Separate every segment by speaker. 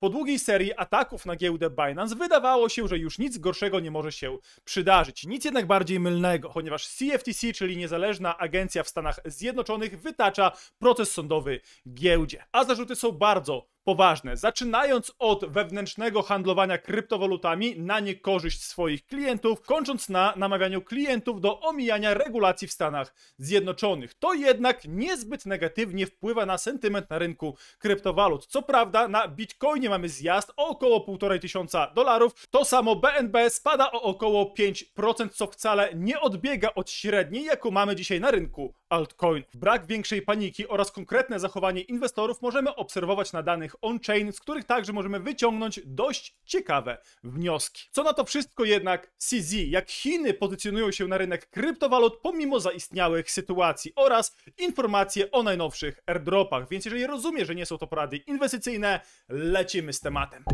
Speaker 1: Po długiej serii ataków na giełdę Binance wydawało się, że już nic gorszego nie może się przydarzyć. Nic jednak bardziej mylnego, ponieważ CFTC, czyli niezależna agencja w Stanach Zjednoczonych, wytacza proces sądowy giełdzie. A zarzuty są bardzo poważne, zaczynając od wewnętrznego handlowania kryptowalutami na niekorzyść swoich klientów, kończąc na namawianiu klientów do omijania regulacji w Stanach Zjednoczonych. To jednak niezbyt negatywnie wpływa na sentyment na rynku kryptowalut. Co prawda na Bitcoinie mamy zjazd o około 1,5 tysiąca dolarów, to samo BNB spada o około 5%, co wcale nie odbiega od średniej, jaką mamy dzisiaj na rynku altcoin. Brak większej paniki oraz konkretne zachowanie inwestorów możemy obserwować na danych on-chain, z których także możemy wyciągnąć dość ciekawe wnioski. Co na to wszystko jednak CZ, jak Chiny pozycjonują się na rynek kryptowalut pomimo zaistniałych sytuacji oraz informacje o najnowszych airdropach. Więc jeżeli rozumiesz, że nie są to porady inwestycyjne, lecimy z tematem.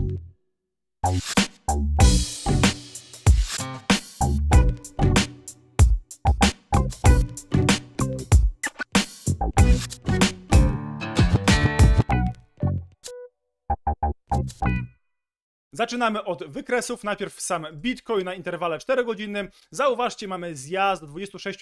Speaker 1: Zaczynamy od wykresów. Najpierw sam Bitcoin na interwale 4 godzinnym. Zauważcie, mamy zjazd do 26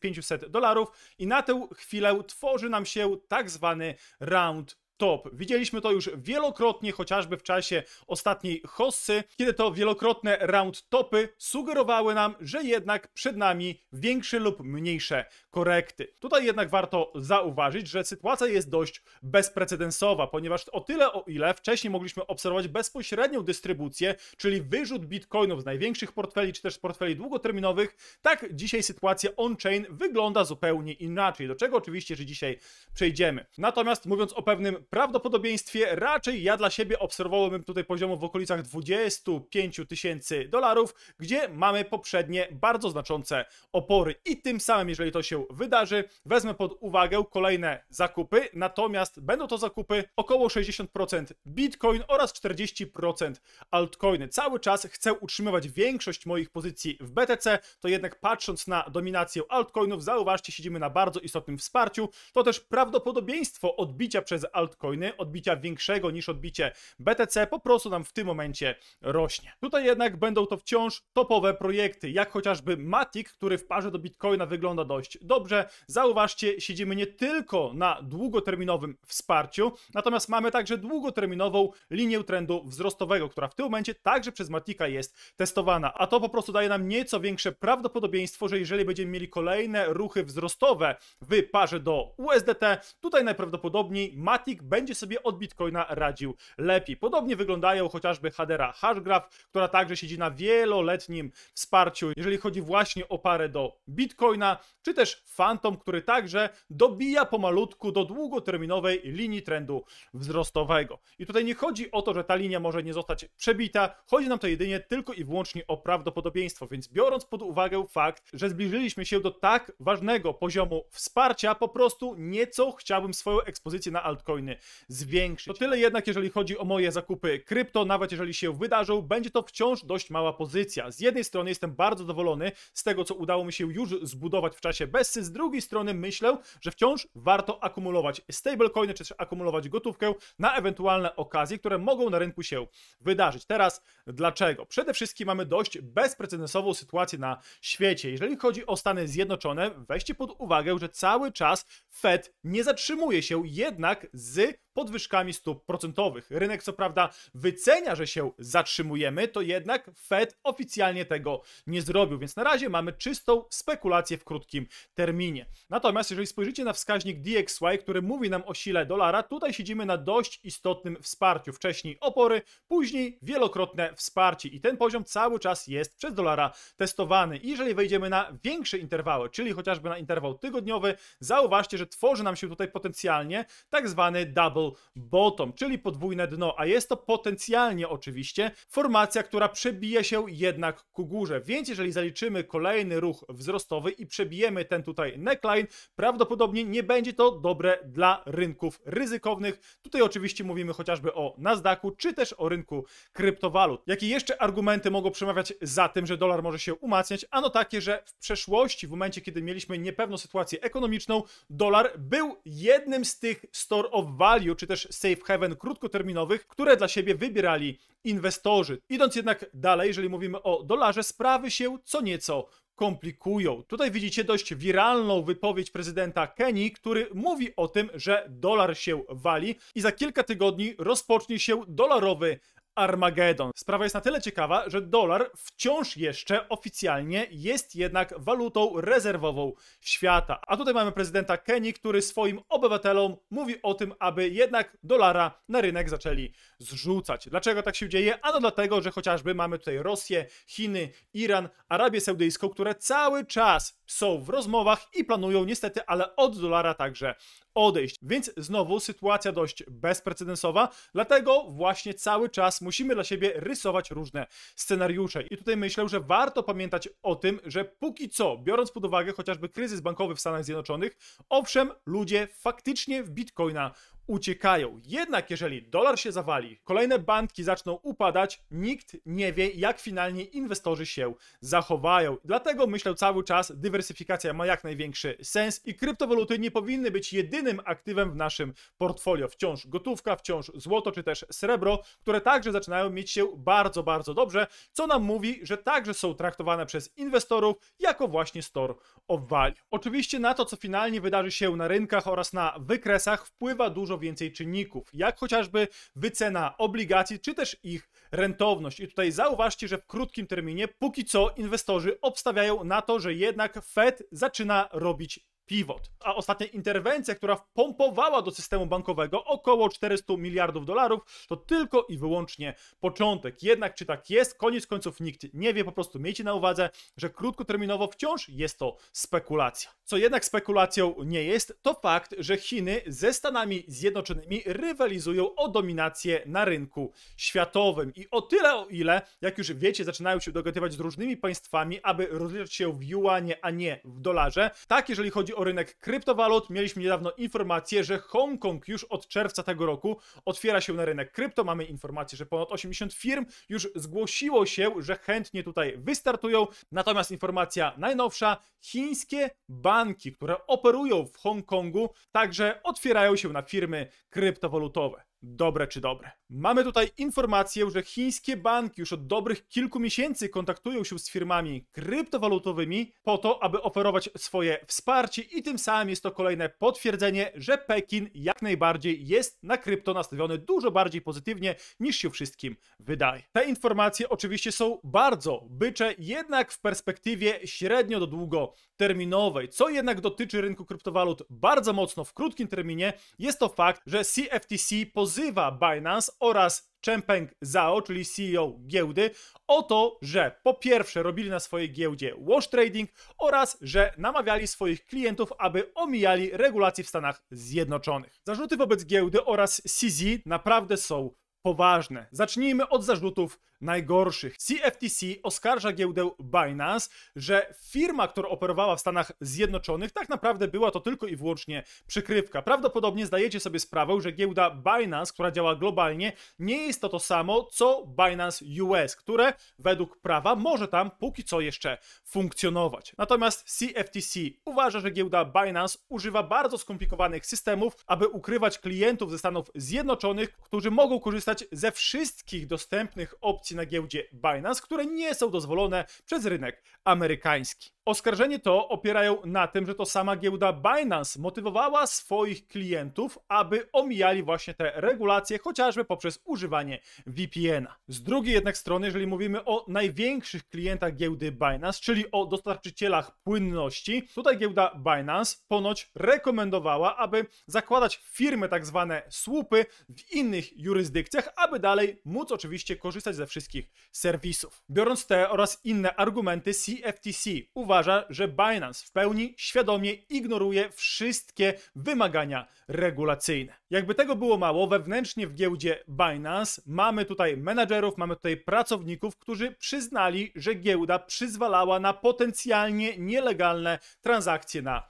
Speaker 1: 500 dolarów i na tę chwilę tworzy nam się tak zwany round stop. Widzieliśmy to już wielokrotnie, chociażby w czasie ostatniej hossy, kiedy to wielokrotne round topy sugerowały nam, że jednak przed nami większe lub mniejsze korekty. Tutaj jednak warto zauważyć, że sytuacja jest dość bezprecedensowa, ponieważ o tyle o ile wcześniej mogliśmy obserwować bezpośrednią dystrybucję, czyli wyrzut bitcoinów z największych portfeli czy też portfeli długoterminowych, tak dzisiaj sytuacja on-chain wygląda zupełnie inaczej, do czego oczywiście, że dzisiaj przejdziemy. Natomiast mówiąc o pewnym prawdopodobieństwie raczej ja dla siebie obserwowałbym tutaj poziomu w okolicach 25 tysięcy dolarów, gdzie mamy poprzednie bardzo znaczące opory i tym samym, jeżeli to się wydarzy, wezmę pod uwagę kolejne zakupy, natomiast będą to zakupy około 60% Bitcoin oraz 40% altcoiny. Cały czas chcę utrzymywać większość moich pozycji w BTC, to jednak patrząc na dominację altcoinów, zauważcie, siedzimy na bardzo istotnym wsparciu, to też prawdopodobieństwo odbicia przez altcoiny shitcoiny, odbicia większego niż odbicie BTC po prostu nam w tym momencie rośnie. Tutaj jednak będą to wciąż topowe projekty, jak chociażby Matic, który w parze do Bitcoina wygląda dość dobrze. Zauważcie, siedzimy nie tylko na długoterminowym wsparciu, natomiast mamy także długoterminową linię trendu wzrostowego, która w tym momencie także przez Matika jest testowana, a to po prostu daje nam nieco większe prawdopodobieństwo, że jeżeli będziemy mieli kolejne ruchy wzrostowe w parze do USDT, tutaj najprawdopodobniej Matic będzie sobie od Bitcoina radził lepiej. Podobnie wyglądają chociażby Hadera Hashgraph, która także siedzi na wieloletnim wsparciu, jeżeli chodzi właśnie o parę do Bitcoina, czy też Phantom, który także dobija pomalutku do długoterminowej linii trendu wzrostowego. I tutaj nie chodzi o to, że ta linia może nie zostać przebita, chodzi nam to jedynie tylko i wyłącznie o prawdopodobieństwo, więc biorąc pod uwagę fakt, że zbliżyliśmy się do tak ważnego poziomu wsparcia, po prostu nieco chciałbym swoją ekspozycję na altcoiny zwiększyć. To tyle jednak, jeżeli chodzi o moje zakupy krypto, nawet jeżeli się wydarzą, będzie to wciąż dość mała pozycja. Z jednej strony jestem bardzo zadowolony z tego, co udało mi się już zbudować w czasie Bessy, z drugiej strony myślę, że wciąż warto akumulować stablecoiny, czy też akumulować gotówkę na ewentualne okazje, które mogą na rynku się wydarzyć. Teraz dlaczego? Przede wszystkim mamy dość bezprecedensową sytuację na świecie. Jeżeli chodzi o Stany Zjednoczone, weźcie pod uwagę, że cały czas Fed nie zatrzymuje się jednak z c'est podwyżkami stóp procentowych. Rynek co prawda wycenia, że się zatrzymujemy, to jednak Fed oficjalnie tego nie zrobił, więc na razie mamy czystą spekulację w krótkim terminie. Natomiast jeżeli spojrzycie na wskaźnik DXY, który mówi nam o sile dolara, tutaj siedzimy na dość istotnym wsparciu. Wcześniej opory, później wielokrotne wsparcie i ten poziom cały czas jest przez dolara testowany. I jeżeli wejdziemy na większe interwały, czyli chociażby na interwał tygodniowy, zauważcie, że tworzy nam się tutaj potencjalnie tak zwany double double bottom, czyli podwójne dno, a jest to potencjalnie oczywiście formacja, która przebije się jednak ku górze. Więc jeżeli zaliczymy kolejny ruch wzrostowy i przebijemy ten tutaj neckline, prawdopodobnie nie będzie to dobre dla rynków ryzykownych. Tutaj oczywiście mówimy chociażby o Nasdaqu, czy też o rynku kryptowalut. Jakie jeszcze argumenty mogą przemawiać za tym, że dolar może się umacniać? Ano takie, że w przeszłości, w momencie, kiedy mieliśmy niepewną sytuację ekonomiczną, dolar był jednym z tych store of value, portfolio, czy też safe haven krótkoterminowych, które dla siebie wybierali inwestorzy. Idąc jednak dalej, jeżeli mówimy o dolarze, sprawy się co nieco komplikują. Tutaj widzicie dość wiralną wypowiedź prezydenta Kenii, który mówi o tym, że dolar się wali i za kilka tygodni rozpocznie się dolarowy Armagedon. Sprawa jest na tyle ciekawa, że dolar wciąż jeszcze oficjalnie jest jednak walutą rezerwową świata. A tutaj mamy prezydenta Kenii, który swoim obywatelom mówi o tym, aby jednak dolara na rynek zaczęli zrzucać. Dlaczego tak się dzieje? A no dlatego, że chociażby mamy tutaj Rosję, Chiny, Iran, Arabię Saudyjską, które cały czas są w rozmowach i planują niestety, ale od dolara także odejść. Więc znowu sytuacja dość bezprecedensowa, dlatego właśnie cały czas musimy dla siebie rysować różne scenariusze. I tutaj myślę, że warto pamiętać o tym, że póki co, biorąc pod uwagę chociażby kryzys bankowy w Stanach Zjednoczonych, owszem, ludzie faktycznie w bitcoina uciekają. Jednak jeżeli dolar się zawali, kolejne banki zaczną upadać, nikt nie wie, jak finalnie inwestorzy się zachowają. Dlatego myślę cały czas, dywersyfikacja ma jak największy sens i kryptowaluty nie powinny być jedynym aktywem w naszym portfolio. Wciąż gotówka, wciąż złoto czy też srebro, które także zaczynają mieć się bardzo, bardzo dobrze, co nam mówi, że także są traktowane przez inwestorów jako właśnie store of value. Oczywiście na to, co finalnie wydarzy się na rynkach oraz na wykresach wpływa dużo dużo więcej czynników, jak chociażby wycena obligacji, czy też ich rentowność. I tutaj zauważcie, że w krótkim terminie póki co inwestorzy obstawiają na to, że jednak Fed zaczyna robić pivot. A ostatnia interwencja, która wpompowała do systemu bankowego około 400 miliardów dolarów, to tylko i wyłącznie początek. Jednak czy tak jest, koniec końców nikt nie wie, po prostu miejcie na uwadze, że krótkoterminowo wciąż jest to spekulacja. Co jednak spekulacją nie jest, to fakt, że Chiny ze Stanami Zjednoczonymi rywalizują o dominację na rynku światowym. I o tyle, o ile, jak już wiecie, zaczynają się dogadywać z różnymi państwami, aby rozliczać się w juanie, a nie w dolarze. Tak, jeżeli chodzi o rynek kryptowalut, mieliśmy niedawno informację, że Hongkong już od czerwca tego roku otwiera się na rynek krypto. Mamy informację, że ponad 80 firm już zgłosiło się, że chętnie tutaj wystartują. Natomiast informacja najnowsza: chińskie banki, które operują w Hongkongu, także otwierają się na firmy kryptowalutowe. Dobre czy dobre? Mamy tutaj informację, że chińskie banki już od dobrych kilku miesięcy kontaktują się z firmami kryptowalutowymi po to, aby oferować swoje wsparcie i tym samym jest to kolejne potwierdzenie, że Pekin jak najbardziej jest na krypto nastawiony dużo bardziej pozytywnie niż się wszystkim wydaje. Te informacje oczywiście są bardzo bycze, jednak w perspektywie średnio do długoterminowej, co jednak dotyczy rynku kryptowalut bardzo mocno w krótkim terminie, jest to fakt, że CFTC pozwala pozywa Binance oraz Chengpeng Zhao, czyli CEO giełdy, o to, że po pierwsze robili na swojej giełdzie wash trading oraz że namawiali swoich klientów, aby omijali regulacje w Stanach Zjednoczonych. Zarzuty wobec giełdy oraz CZ naprawdę są poważne. Zacznijmy od zarzutów najgorszych. CFTC oskarża giełdę Binance, że firma, która operowała w Stanach Zjednoczonych, tak naprawdę była to tylko i wyłącznie przykrywka. Prawdopodobnie zdajecie sobie sprawę, że giełda Binance, która działa globalnie, nie jest to to samo co Binance US, które według prawa może tam póki co jeszcze funkcjonować. Natomiast CFTC uważa, że giełda Binance używa bardzo skomplikowanych systemów, aby ukrywać klientów ze Stanów Zjednoczonych, którzy mogą korzystać ze wszystkich dostępnych opcji akcji na giełdzie Binance, które nie są dozwolone przez rynek amerykański. Oskarżenie to opierają na tym, że to sama giełda Binance motywowała swoich klientów, aby omijali właśnie te regulacje, chociażby poprzez używanie VPN-a. Z drugiej jednak strony, jeżeli mówimy o największych klientach giełdy Binance, czyli o dostarczycielach płynności, tutaj giełda Binance ponoć rekomendowała, aby zakładać firmy tak zwane słupy w innych jurysdykcjach, aby dalej móc oczywiście korzystać ze wszystkich serwisów. Biorąc te oraz inne argumenty, CFTC uważa, że Binance w pełni świadomie ignoruje wszystkie wymagania regulacyjne. Jakby tego było mało, wewnętrznie w giełdzie Binance mamy tutaj menadżerów, mamy tutaj pracowników, którzy przyznali, że giełda przyzwalała na potencjalnie nielegalne transakcje na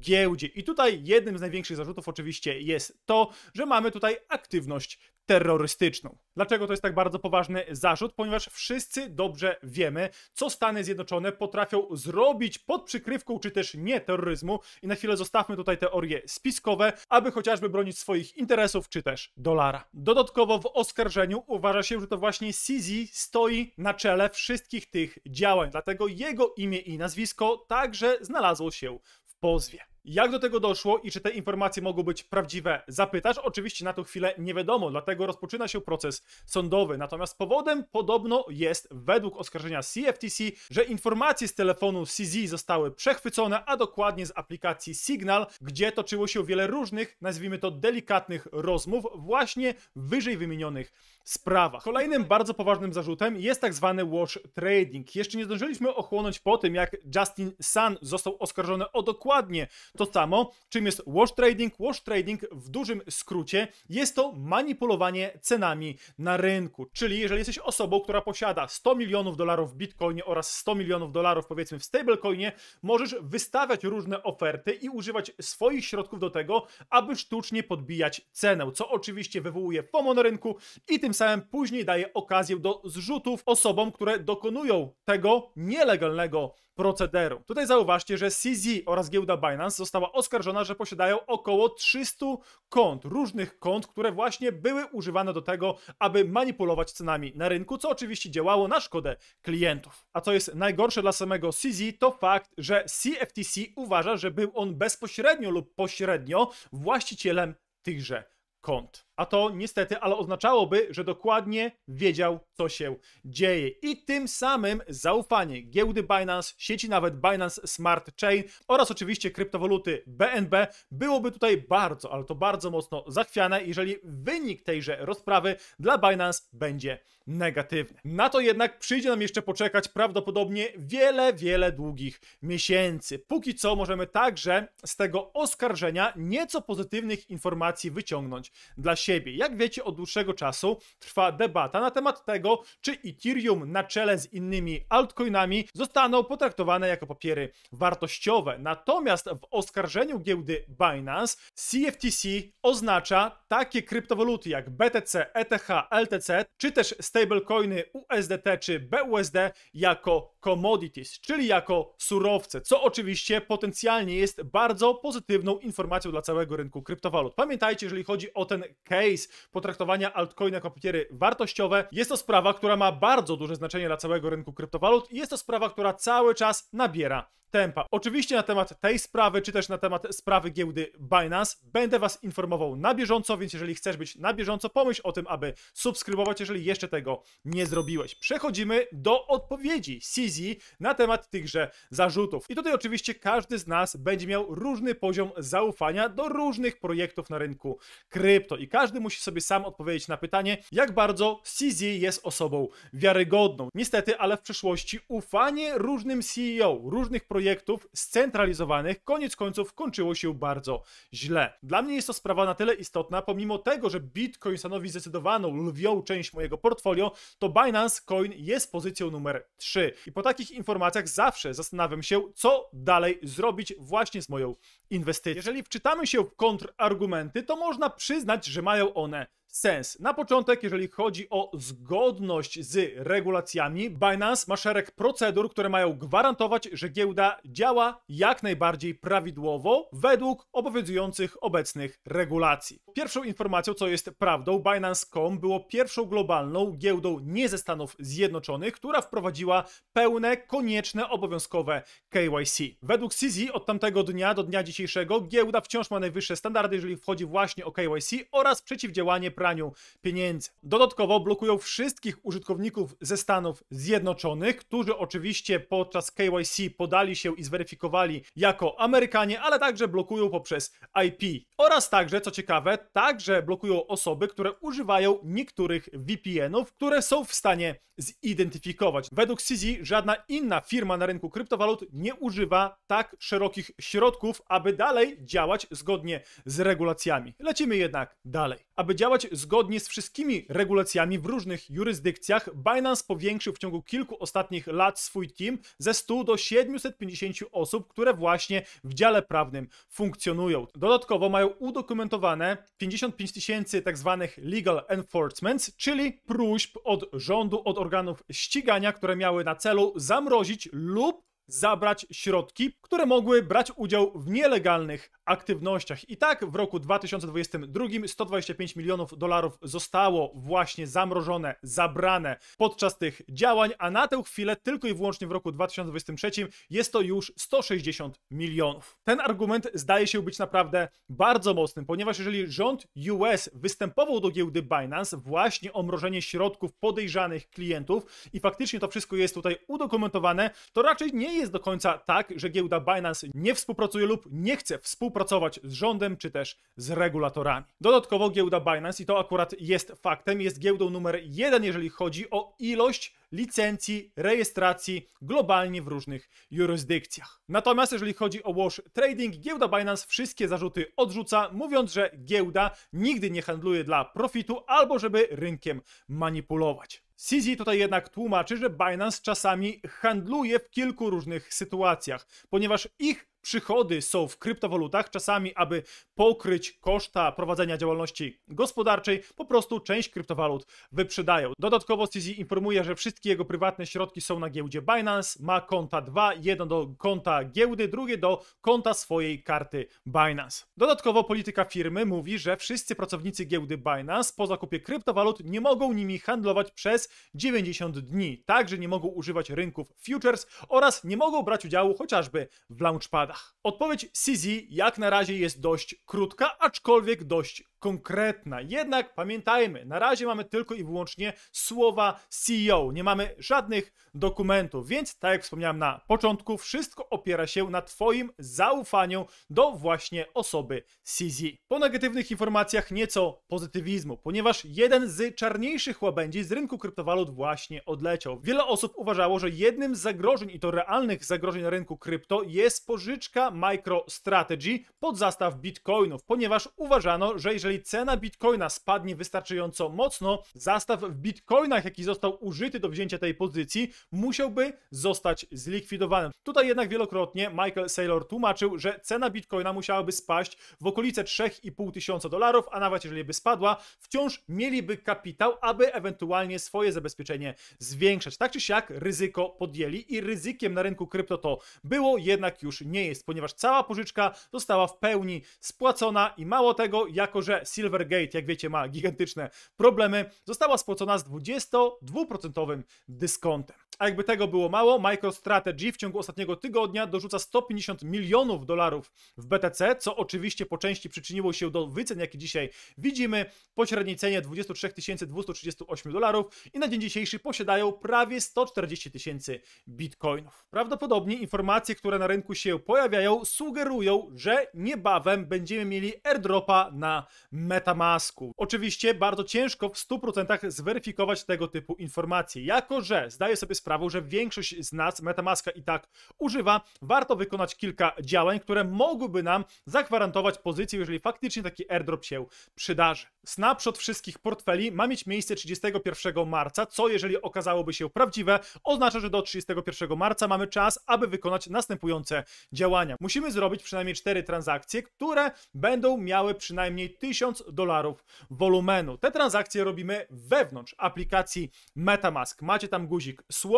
Speaker 1: giełdzie. I tutaj jednym z największych zarzutów oczywiście jest to, że mamy tutaj aktywność terrorystyczną. Dlaczego to jest tak bardzo poważny zarzut? Ponieważ wszyscy dobrze wiemy, co Stany Zjednoczone potrafią zrobić pod przykrywką czy też nie terroryzmu i na chwilę zostawmy tutaj teorie spiskowe, aby chociażby bronić swoich interesów czy też dolara. Dodatkowo w oskarżeniu uważa się, że to właśnie Sisi stoi na czele wszystkich tych działań, dlatego jego imię i nazwisko także znalazło się w pozwie. Jak do tego doszło i czy te informacje mogą być prawdziwe? Zapytasz? Oczywiście na tą chwilę nie wiadomo, dlatego rozpoczyna się proces sądowy. Natomiast powodem podobno jest, według oskarżenia CFTC, że informacje z telefonu CZ zostały przechwycone, a dokładnie z aplikacji Signal, gdzie toczyło się wiele różnych, nazwijmy to delikatnych rozmów, właśnie wyżej wymienionych sprawach. Kolejnym bardzo poważnym zarzutem jest tak zwany wash trading. Jeszcze nie zdążyliśmy ochłonąć po tym, jak Justin Sun został oskarżony o dokładnie to samo, czym jest wash trading? Wash trading w dużym skrócie jest to manipulowanie cenami na rynku. Czyli jeżeli jesteś osobą, która posiada 100 milionów dolarów w bitcoinie oraz 100 milionów dolarów powiedzmy w stablecoinie, możesz wystawiać różne oferty i używać swoich środków do tego, aby sztucznie podbijać cenę, co oczywiście wywołuje FOMO na rynku i tym samym później daje okazję do zrzutów osobom, które dokonują tego nielegalnego procederu. Tutaj zauważcie, że CZ oraz giełda Binance została oskarżona, że posiadają około 300 kont, różnych kont, które właśnie były używane do tego, aby manipulować cenami na rynku, co oczywiście działało na szkodę klientów. A co jest najgorsze dla samego CZ, to fakt, że CFTC uważa, że był on bezpośrednio lub pośrednio właścicielem tychże kont. A to niestety, ale oznaczałoby, że dokładnie wiedział, co się dzieje. I tym samym zaufanie giełdy Binance, sieci nawet Binance Smart Chain oraz oczywiście kryptowaluty BNB byłoby tutaj bardzo, ale to bardzo mocno zachwiane, jeżeli wynik tejże rozprawy dla Binance będzie negatywny. Na to jednak przyjdzie nam jeszcze poczekać prawdopodobnie wiele, wiele długich miesięcy. Póki co możemy także z tego oskarżenia nieco pozytywnych informacji wyciągnąć dla siebie. Jak wiecie, od dłuższego czasu trwa debata na temat tego, czy Ethereum na czele z innymi altcoinami zostaną potraktowane jako papiery wartościowe. Natomiast w oskarżeniu giełdy Binance CFTC oznacza takie kryptowaluty jak BTC, ETH, LTC, czy też stablecoiny USDT czy BUSD jako commodities, czyli jako surowce, co oczywiście potencjalnie jest bardzo pozytywną informacją dla całego rynku kryptowalut. Pamiętajcie, jeżeli chodzi o ten case potraktowania altcoina jako papiery wartościowe. Jest to sprawa, która ma bardzo duże znaczenie dla całego rynku kryptowalut i jest to sprawa, która cały czas nabiera tempa. Oczywiście na temat tej sprawy, czy też na temat sprawy giełdy Binance, będę Was informował na bieżąco, więc jeżeli chcesz być na bieżąco, pomyśl o tym, aby subskrybować, jeżeli jeszcze tego nie zrobiłeś. Przechodzimy do odpowiedzi CZ na temat tychże zarzutów. I tutaj oczywiście każdy z nas będzie miał różny poziom zaufania do różnych projektów na rynku krypto i każdy każdy musi sobie sam odpowiedzieć na pytanie, jak bardzo CZ jest osobą wiarygodną. Niestety, ale w przyszłości ufanie różnym CEO, różnych projektów scentralizowanych, koniec końców kończyło się bardzo źle. Dla mnie jest to sprawa na tyle istotna, pomimo tego, że Bitcoin stanowi zdecydowaną lwią część mojego portfolio, to Binance Coin jest pozycją numer 3. I po takich informacjach zawsze zastanawiam się, co dalej zrobić właśnie z moją inwestycją. Jeżeli wczytamy się w kontrargumenty, to można przyznać, że ma mają one sens. Na początek, jeżeli chodzi o zgodność z regulacjami, Binance ma szereg procedur, które mają gwarantować, że giełda działa jak najbardziej prawidłowo według obowiązujących obecnych regulacji. Pierwszą informacją, co jest prawdą, Binance.com było pierwszą globalną giełdą nie ze Stanów Zjednoczonych, która wprowadziła pełne, konieczne, obowiązkowe KYC. Według CZ od tamtego dnia do dnia dzisiejszego giełda wciąż ma najwyższe standardy, jeżeli chodzi właśnie o KYC oraz przeciwdziałanie praniu pieniędzy. Dodatkowo blokują wszystkich użytkowników ze Stanów Zjednoczonych, którzy oczywiście podczas KYC podali się i zweryfikowali jako Amerykanie, ale także blokują poprzez IP. Oraz także, co ciekawe, także blokują osoby, które używają niektórych VPN-ów, które są w stanie zidentyfikować. Według CZ żadna inna firma na rynku kryptowalut nie używa tak szerokich środków, aby dalej działać zgodnie z regulacjami. Lecimy jednak dalej. Aby działać zgodnie z wszystkimi regulacjami w różnych jurysdykcjach Binance powiększył w ciągu kilku ostatnich lat swój team ze 100 do 750 osób, które właśnie w dziale prawnym funkcjonują. Dodatkowo mają udokumentowane 55 tysięcy tzw. Tak legal enforcements, czyli próśb od rządu, od organów ścigania, które miały na celu zamrozić lub zabrać środki, które mogły brać udział w nielegalnych aktywnościach. I tak w roku 2022 125 milionów dolarów zostało właśnie zamrożone, zabrane podczas tych działań, a na tę chwilę tylko i wyłącznie w roku 2023 jest to już 160 milionów. Ten argument zdaje się być naprawdę bardzo mocnym, ponieważ jeżeli rząd US występował do giełdy Binance właśnie o mrożenie środków podejrzanych klientów i faktycznie to wszystko jest tutaj udokumentowane, to raczej nie nie jest do końca tak, że giełda Binance nie współpracuje lub nie chce współpracować z rządem czy też z regulatorami. Dodatkowo giełda Binance, i to akurat jest faktem, jest giełdą numer jeden, jeżeli chodzi o ilość licencji, rejestracji globalnie w różnych jurysdykcjach. Natomiast jeżeli chodzi o wash trading, giełda Binance wszystkie zarzuty odrzuca, mówiąc, że giełda nigdy nie handluje dla profitu albo żeby rynkiem manipulować. CZ tutaj jednak tłumaczy, że Binance czasami handluje w kilku różnych sytuacjach, ponieważ ich przychody są w kryptowalutach, czasami aby pokryć koszta prowadzenia działalności gospodarczej, po prostu część kryptowalut wyprzedają. Dodatkowo CZ informuje, że wszystkie jego prywatne środki są na giełdzie Binance, ma konta dwa, jedno do konta giełdy, drugie do konta swojej karty Binance. Dodatkowo polityka firmy mówi, że wszyscy pracownicy giełdy Binance po zakupie kryptowalut nie mogą nimi handlować przez 90 dni, także nie mogą używać rynków futures oraz nie mogą brać udziału chociażby w launchpad. Odpowiedź CZ jak na razie jest dość krótka, aczkolwiek dość konkretna. Jednak pamiętajmy, na razie mamy tylko i wyłącznie słowa CEO, nie mamy żadnych dokumentów, więc tak jak wspomniałem na początku, wszystko opiera się na Twoim zaufaniu do właśnie osoby CZ. Po negatywnych informacjach nieco pozytywizmu, ponieważ jeden z czarniejszych łabędzi z rynku kryptowalut właśnie odleciał. Wiele osób uważało, że jednym z zagrożeń i to realnych zagrożeń na rynku krypto jest pożyczka MicroStrategy pod zastaw bitcoinów, ponieważ uważano, że jeżeli jeżeli cena bitcoina spadnie wystarczająco mocno, zastaw w bitcoinach, jaki został użyty do wzięcia tej pozycji, musiałby zostać zlikwidowany. Tutaj jednak wielokrotnie Michael Saylor tłumaczył, że cena bitcoina musiałaby spaść w okolice 3,5 tysiąca dolarów, a nawet jeżeli by spadła, wciąż mieliby kapitał, aby ewentualnie swoje zabezpieczenie zwiększać. Tak czy siak ryzyko podjęli i ryzykiem na rynku krypto to było, jednak już nie jest, ponieważ cała pożyczka została w pełni spłacona i mało tego, jako że Silvergate, jak wiecie, ma gigantyczne problemy, została spłacona z 22% dyskontem. A jakby tego było mało, MicroStrategy w ciągu ostatniego tygodnia dorzuca 150 milionów dolarów w BTC, co oczywiście po części przyczyniło się do wycen, jakie dzisiaj widzimy. Pośrednie cenie 23 238 dolarów i na dzień dzisiejszy posiadają prawie 140 tysięcy bitcoinów. Prawdopodobnie informacje, które na rynku się pojawiają, sugerują, że niebawem będziemy mieli airdropa na Metamasku. Oczywiście bardzo ciężko w 100% zweryfikować tego typu informacje, jako że zdaję sobie sprawą, że większość z nas MetaMaska i tak używa, warto wykonać kilka działań, które mogłyby nam zagwarantować pozycję, jeżeli faktycznie taki airdrop się przydarzy. Snapshot wszystkich portfeli ma mieć miejsce 31 marca, co jeżeli okazałoby się prawdziwe, oznacza, że do 31 marca mamy czas, aby wykonać następujące działania. Musimy zrobić przynajmniej 4 transakcje, które będą miały przynajmniej 1000 dolarów wolumenu. Te transakcje robimy wewnątrz aplikacji MetaMask. Macie tam guzik Swap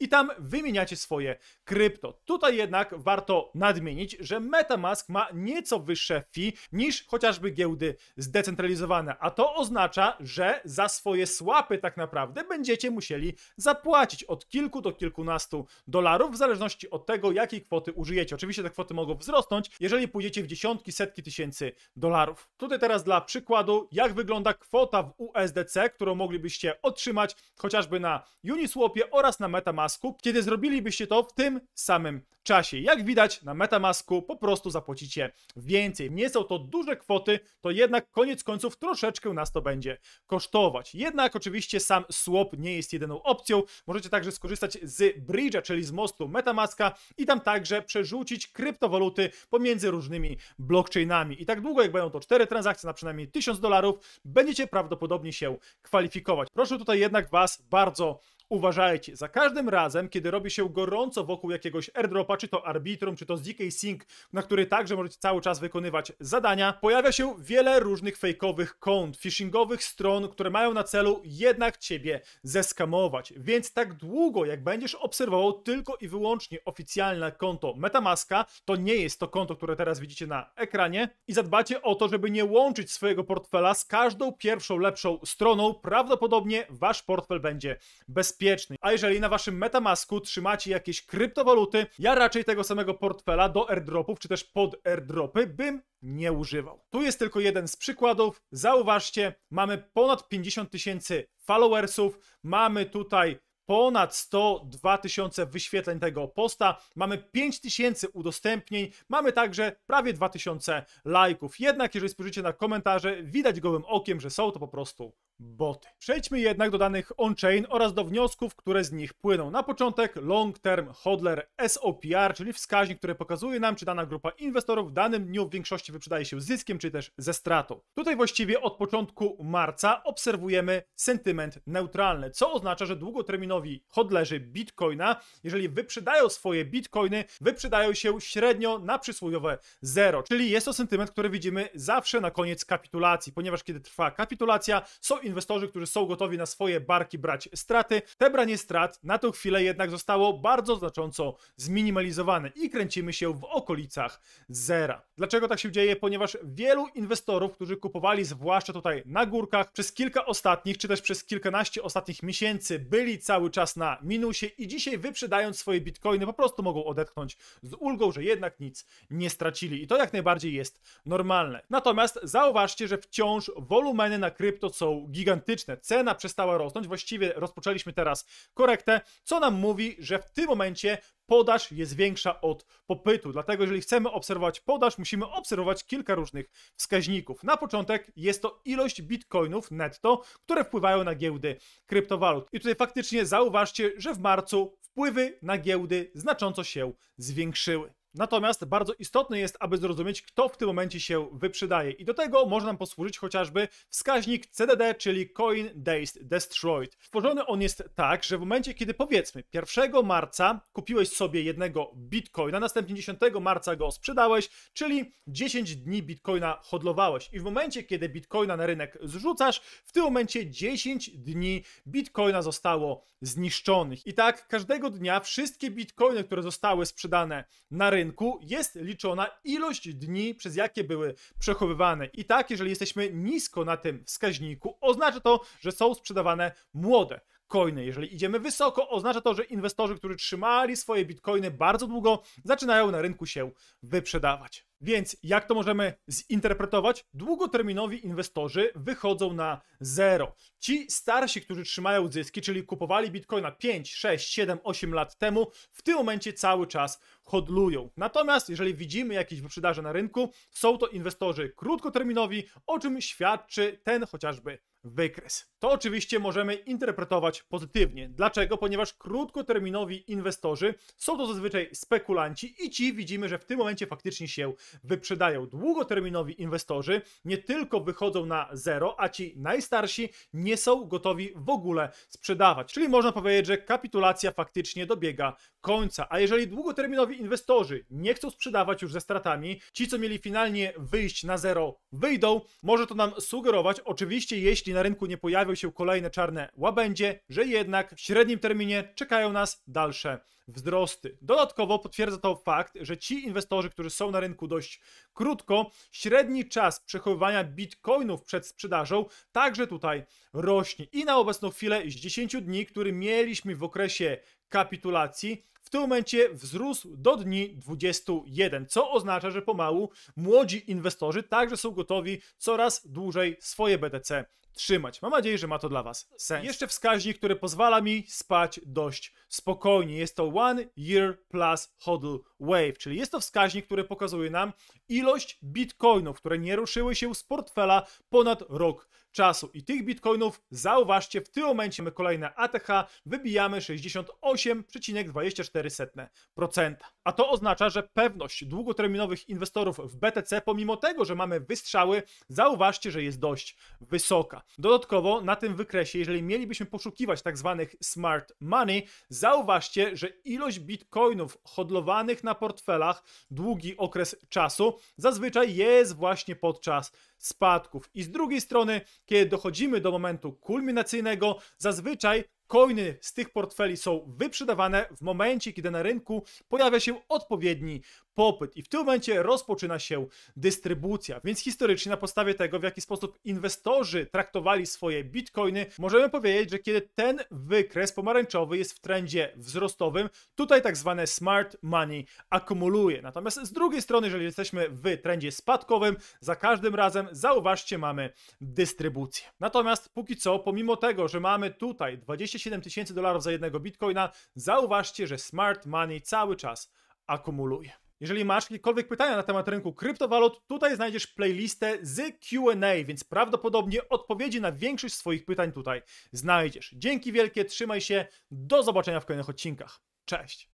Speaker 1: i tam wymieniacie swoje krypto. Tutaj jednak warto nadmienić, że MetaMask ma nieco wyższe fee niż chociażby giełdy zdecentralizowane, a to oznacza, że za swoje słapy tak naprawdę będziecie musieli zapłacić od kilku do kilkunastu dolarów, w zależności od tego, jakiej kwoty użyjecie. Oczywiście te kwoty mogą wzrosnąć, jeżeli pójdziecie w dziesiątki, setki tysięcy dolarów. Tutaj teraz dla przykładu, jak wygląda kwota w USDC, którą moglibyście otrzymać chociażby na Uniswapie oraz na MetaMasku, kiedy zrobilibyście to w tym samym czasie. Jak widać, na MetaMasku po prostu zapłacicie więcej. Nie są to duże kwoty, to jednak koniec końców troszeczkę nas to będzie kosztować. Jednak oczywiście sam swap nie jest jedyną opcją. Możecie także skorzystać z bridge'a, czyli z mostu MetaMaska i tam także przerzucić kryptowaluty pomiędzy różnymi blockchainami. I tak długo, jak będą to cztery transakcje na przynajmniej 1000 dolarów, będziecie prawdopodobnie się kwalifikować. Proszę tutaj jednak Was bardzo Uważajcie, za każdym razem, kiedy robi się gorąco wokół jakiegoś airdropa, czy to Arbitrum, czy to DK Sync, na który także możecie cały czas wykonywać zadania, pojawia się wiele różnych fejkowych kont, phishingowych stron, które mają na celu jednak ciebie zeskamować. Więc tak długo, jak będziesz obserwował tylko i wyłącznie oficjalne konto Metamaska, to nie jest to konto, które teraz widzicie na ekranie, i zadbacie o to, żeby nie łączyć swojego portfela z każdą pierwszą lepszą stroną, prawdopodobnie wasz portfel będzie bezpieczny bezpieczny. A jeżeli na waszym MetaMasku trzymacie jakieś kryptowaluty, ja raczej tego samego portfela do airdropów czy też pod airdropy bym nie używał. Tu jest tylko jeden z przykładów. Zauważcie, mamy ponad 50 tysięcy followersów, mamy tutaj ponad 102 tysiące wyświetleń tego posta, mamy 5 tysięcy udostępnień, mamy także prawie 2 tysiące lajków. Jednak jeżeli spojrzycie na komentarze, widać gołym okiem, że są to po prostu boty. Przejdźmy jednak do danych on-chain oraz do wniosków, które z nich płyną. Na początek Long Term Hodler SOPR, czyli wskaźnik, który pokazuje nam, czy dana grupa inwestorów w danym dniu w większości wyprzedaje się zyskiem, czy też ze stratą. Tutaj właściwie od początku marca obserwujemy sentyment neutralny, co oznacza, że długoterminowi hodlerzy bitcoina, jeżeli wyprzedają swoje bitcoiny, wyprzedają się średnio na przysłowiowe zero, czyli jest to sentyment, który widzimy zawsze na koniec kapitulacji, ponieważ kiedy trwa kapitulacja, są inwestorzy, którzy są gotowi na swoje barki brać straty. Te branie strat na tę chwilę jednak zostało bardzo znacząco zminimalizowane i kręcimy się w okolicach zera. Dlaczego tak się dzieje? Ponieważ wielu inwestorów, którzy kupowali zwłaszcza tutaj na górkach przez kilka ostatnich, czy też przez kilkanaście ostatnich miesięcy byli cały czas na minusie i dzisiaj wyprzedając swoje bitcoiny po prostu mogą odetchnąć z ulgą, że jednak nic nie stracili i to jak najbardziej jest normalne. Natomiast zauważcie, że wciąż wolumeny na krypto są gigantyczne gigantyczne. Cena przestała rosnąć, właściwie rozpoczęliśmy teraz korektę, co nam mówi, że w tym momencie podaż jest większa od popytu. Dlatego, jeżeli chcemy obserwować podaż, musimy obserwować kilka różnych wskaźników. Na początek jest to ilość bitcoinów netto, które wpływają na giełdy kryptowalut. I tutaj faktycznie zauważcie, że w marcu wpływy na giełdy znacząco się zwiększyły. Natomiast bardzo istotne jest, aby zrozumieć, kto w tym momencie się wyprzedaje. I do tego może nam posłużyć chociażby wskaźnik CDD, czyli Coin Days Destroyed. Stworzony on jest tak, że w momencie, kiedy powiedzmy 1 marca kupiłeś sobie jednego bitcoina, następnie 10 marca go sprzedałeś, czyli 10 dni bitcoina hodlowałeś. I w momencie, kiedy bitcoina na rynek zrzucasz, w tym momencie 10 dni bitcoina zostało zniszczonych. I tak każdego dnia wszystkie bitcoiny, które zostały sprzedane na rynek rynku jest liczona ilość dni, przez jakie były przechowywane. I tak, jeżeli jesteśmy nisko na tym wskaźniku, oznacza to, że są sprzedawane młode bitcoiny. Jeżeli idziemy wysoko, oznacza to, że inwestorzy, którzy trzymali swoje bitcoiny bardzo długo, zaczynają na rynku się wyprzedawać. Więc jak to możemy zinterpretować? Długoterminowi inwestorzy wychodzą na zero. Ci starsi, którzy trzymają zyski, czyli kupowali bitcoina 5, 6, 7, 8 lat temu, w tym momencie cały czas hodlują. Natomiast jeżeli widzimy jakieś wyprzedaże na rynku, są to inwestorzy krótkoterminowi, o czym świadczy ten chociażby wykres. To oczywiście możemy interpretować pozytywnie. Dlaczego? Ponieważ krótkoterminowi inwestorzy są to zazwyczaj spekulanci i ci widzimy, że w tym momencie faktycznie się wyprzedają. Długoterminowi inwestorzy nie tylko wychodzą na zero, a ci najstarsi nie są gotowi w ogóle sprzedawać. Czyli można powiedzieć, że kapitulacja faktycznie dobiega końca. A jeżeli długoterminowi inwestorzy nie chcą sprzedawać już ze stratami, ci co mieli finalnie wyjść na zero wyjdą, może to nam sugerować oczywiście jeśli jeśli na rynku nie pojawią się kolejne czarne łabędzie, że jednak w średnim terminie czekają nas dalsze wzrosty. Dodatkowo potwierdza to fakt, że ci inwestorzy, którzy są na rynku dość krótko, średni czas przechowywania bitcoinów przed sprzedażą także tutaj rośnie. I na obecną chwilę z 10 dni, który mieliśmy w okresie kapitulacji, w tym momencie wzrósł do dni 21, co oznacza, że pomału młodzi inwestorzy także są gotowi coraz dłużej swoje BTC trzymać. Mam nadzieję, że ma to dla Was sens. Jeszcze wskaźnik, który pozwala mi spać dość spokojnie. Jest to One Year Plus Hodl Wave, czyli jest to wskaźnik, który pokazuje nam ilość bitcoinów, które nie ruszyły się z portfela ponad rok czasu. I tych bitcoinów, zauważcie, w tym momencie mamy kolejne ATH, wybijamy 68,24%. A to oznacza, że pewność długoterminowych inwestorów w BTC, pomimo tego, że mamy wystrzały, zauważcie, że jest dość wysoka. Dodatkowo na tym wykresie, jeżeli mielibyśmy poszukiwać tak zwanych smart money, zauważcie, że ilość bitcoinów hodlowanych na portfelach długi okres czasu zazwyczaj jest właśnie podczas spadków. I z drugiej strony, kiedy dochodzimy do momentu kulminacyjnego, zazwyczaj Coiny z tych portfeli są wyprzedawane w momencie, kiedy na rynku pojawia się odpowiedni popyt i w tym momencie rozpoczyna się dystrybucja. Więc historycznie na podstawie tego, w jaki sposób inwestorzy traktowali swoje bitcoiny, możemy powiedzieć, że kiedy ten wykres pomarańczowy jest w trendzie wzrostowym, tutaj tak zwane smart money akumuluje. Natomiast z drugiej strony, jeżeli jesteśmy w trendzie spadkowym, za każdym razem zauważcie, mamy dystrybucję. Natomiast póki co, pomimo tego, że mamy tutaj 27 tysięcy dolarów za jednego bitcoina, zauważcie, że smart money cały czas akumuluje. Jeżeli masz jakiekolwiek pytania na temat rynku kryptowalut, tutaj znajdziesz playlistę z QA, więc prawdopodobnie odpowiedzi na większość swoich pytań tutaj znajdziesz. Dzięki wielkie, trzymaj się, do zobaczenia w kolejnych odcinkach. Cześć!